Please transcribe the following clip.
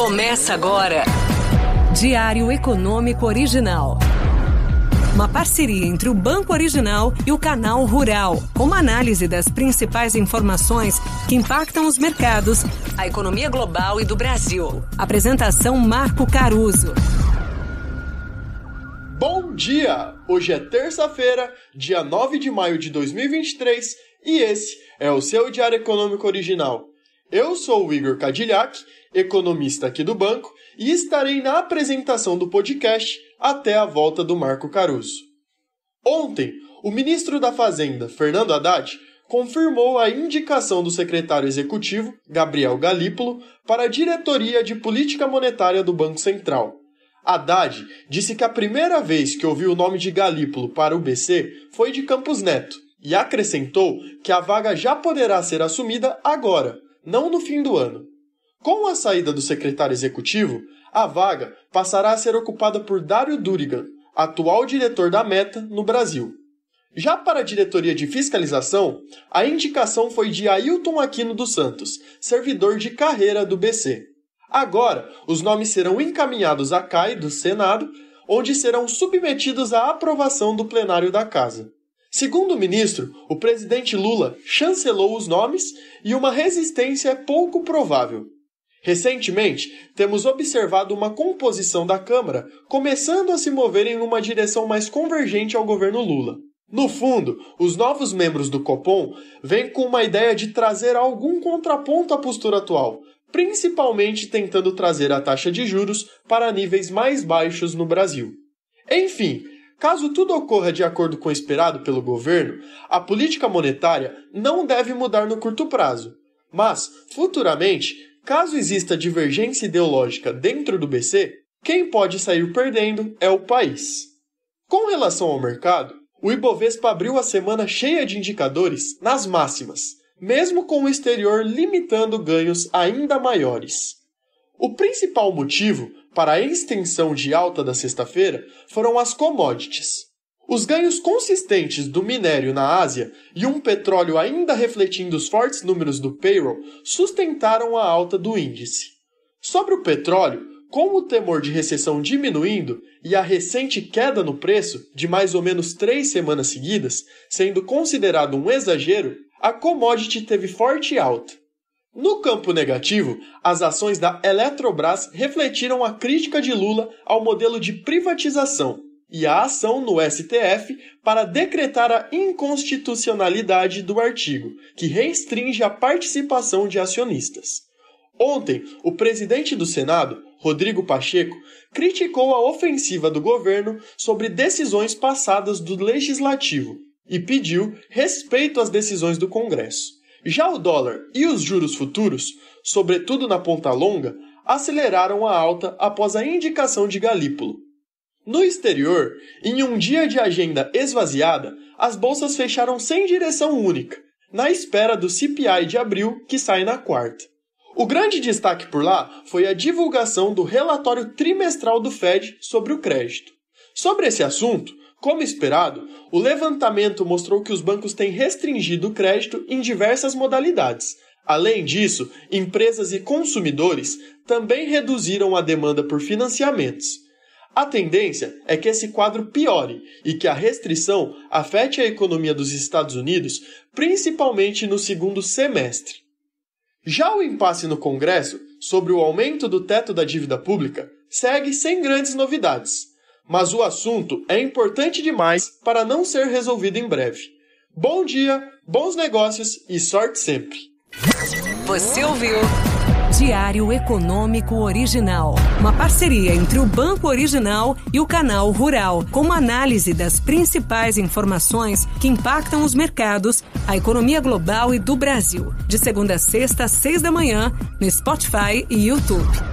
Começa agora. Diário Econômico Original. Uma parceria entre o Banco Original e o Canal Rural, com uma análise das principais informações que impactam os mercados, a economia global e do Brasil. Apresentação Marco Caruso. Bom dia! Hoje é terça-feira, dia 9 de maio de 2023, e esse é o seu Diário Econômico Original. Eu sou o Igor Cadillac economista aqui do banco, e estarei na apresentação do podcast até a volta do Marco Caruso. Ontem, o ministro da Fazenda, Fernando Haddad, confirmou a indicação do secretário executivo, Gabriel Galípolo, para a diretoria de política monetária do Banco Central. Haddad disse que a primeira vez que ouviu o nome de Galípolo para o BC foi de Campos Neto e acrescentou que a vaga já poderá ser assumida agora, não no fim do ano. Com a saída do secretário executivo, a vaga passará a ser ocupada por Dário Durigan, atual diretor da Meta no Brasil. Já para a diretoria de fiscalização, a indicação foi de Ailton Aquino dos Santos, servidor de carreira do BC. Agora, os nomes serão encaminhados à CAI do Senado, onde serão submetidos à aprovação do plenário da Casa. Segundo o ministro, o presidente Lula chancelou os nomes e uma resistência é pouco provável. Recentemente, temos observado uma composição da Câmara começando a se mover em uma direção mais convergente ao governo Lula. No fundo, os novos membros do Copom vêm com uma ideia de trazer algum contraponto à postura atual, principalmente tentando trazer a taxa de juros para níveis mais baixos no Brasil. Enfim, Caso tudo ocorra de acordo com o esperado pelo governo, a política monetária não deve mudar no curto prazo, mas, futuramente, Caso exista divergência ideológica dentro do BC, quem pode sair perdendo é o país. Com relação ao mercado, o Ibovespa abriu a semana cheia de indicadores nas máximas, mesmo com o exterior limitando ganhos ainda maiores. O principal motivo para a extensão de alta da sexta-feira foram as commodities, os ganhos consistentes do minério na Ásia e um petróleo ainda refletindo os fortes números do payroll sustentaram a alta do índice. Sobre o petróleo, com o temor de recessão diminuindo e a recente queda no preço, de mais ou menos três semanas seguidas, sendo considerado um exagero, a commodity teve forte alta. No campo negativo, as ações da Eletrobras refletiram a crítica de Lula ao modelo de privatização, e a ação no STF para decretar a inconstitucionalidade do artigo, que restringe a participação de acionistas. Ontem, o presidente do Senado, Rodrigo Pacheco, criticou a ofensiva do governo sobre decisões passadas do legislativo e pediu respeito às decisões do Congresso. Já o dólar e os juros futuros, sobretudo na ponta longa, aceleraram a alta após a indicação de Galípolo. No exterior, em um dia de agenda esvaziada, as bolsas fecharam sem direção única, na espera do CPI de abril, que sai na quarta. O grande destaque por lá foi a divulgação do relatório trimestral do Fed sobre o crédito. Sobre esse assunto, como esperado, o levantamento mostrou que os bancos têm restringido o crédito em diversas modalidades. Além disso, empresas e consumidores também reduziram a demanda por financiamentos. A tendência é que esse quadro piore e que a restrição afete a economia dos Estados Unidos, principalmente no segundo semestre. Já o impasse no Congresso sobre o aumento do teto da dívida pública segue sem grandes novidades, mas o assunto é importante demais para não ser resolvido em breve. Bom dia, bons negócios e sorte sempre! Você ouviu? Diário Econômico Original. Uma parceria entre o Banco Original e o Canal Rural, com uma análise das principais informações que impactam os mercados, a economia global e do Brasil. De segunda a sexta, às seis da manhã, no Spotify e YouTube.